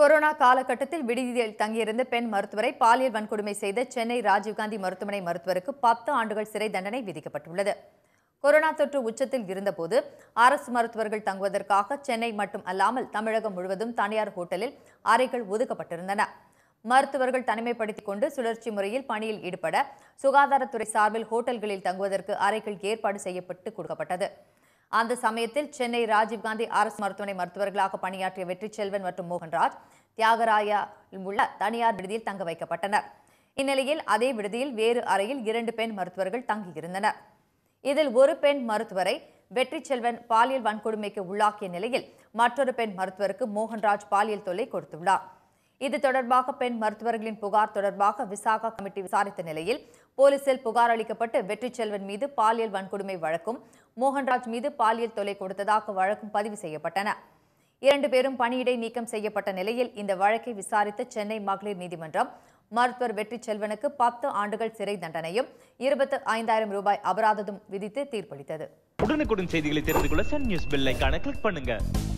corona காலகட்டத்தில் விடுதியில் தங்கியிருந்த பெண் மருத்துவரை பாலியல் வன்கொடுமை செய்த சென்னை ராஜீவ்காந்தி மருத்துவமனை மருத்துவருக்கு பத்து ஆண்டுகள் சிறை தண்டனை விதிக்கப்பட்டுள்ளது கொரோனா தொற்று உச்சத்தில் இருந்தபோது அரசு மருத்துவர்கள் தங்குவதற்காக சென்னை மட்டும் அல்லாமல் தமிழகம் முழுவதும் தனியார் ஹோட்டலில் அறைகள் ஒதுக்கப்பட்டிருந்தன மருத்துவர்கள் தனிமைப்படுத்திக் கொண்டு சுழற்சி முறையில் பணியில் ஈடுபட சுகாதாரத்துறை சார்பில் ஹோட்டல்களில் தங்குவதற்கு அறைகள் ஏற்பாடு செய்யப்பட்டு கொடுக்கப்பட்டது அந்த சமயத்தில் சென்னை ராஜீவ்காந்தி அரசு மருத்துவமனை மருத்துவர்களாக பணியாற்றிய வெற்றிச்செல்வன் மற்றும் மோகன்ராஜ் தியாகராயா உள்ள தனியார் விடுதியில் தங்க வைக்கப்பட்டனர் இந்நிலையில் அதே விடுதியில் வேறு அறையில் இரண்டு பெண் மருத்துவர்கள் தங்கியிருந்தனர் இதில் ஒரு பெண் மருத்துவரை வெற்றிச்செல்வன் பாலியல் வன்கொடுமைக்கு உள்ளாக்கிய நிலையில் மற்றொரு பெண் மருத்துவருக்கு மோகன்ராஜ் பாலியல் தொல்லை கொடுத்துள்ளார் இது தொடர்பாக பெண் மருத்துவர்களின் புகார் தொடர்பாக விசாகா கமிட்டி விசாரித்த நிலையில் போலீசில் புகார் அளிக்கப்பட்டு வெற்றி செல்வன் மீது பாலியல் வன்கொடுமை வழக்கும் மோகன்ராஜ் மீது பாலியல் தொலை கொடுத்ததாக வழக்கும் பதிவு செய்யப்பட்டன இரண்டு பேரும் பணியிடை நீக்கம் செய்யப்பட்ட நிலையில் இந்த வழக்கை விசாரித்த சென்னை மகளிர் நீதிமன்றம் மருத்துவர் வெற்றி செல்வனுக்கு பத்து ஆண்டுகள் சிறை தண்டனையும் இருபத்து ஐந்தாயிரம் ரூபாய் அபராதமும் விதித்து தீர்ப்பளித்தது உடனுக்குடன் செய்திகளை தெரிந்து கொள்ள சன் நியூஸ் பெல் கிளிக் பண்ணுங்க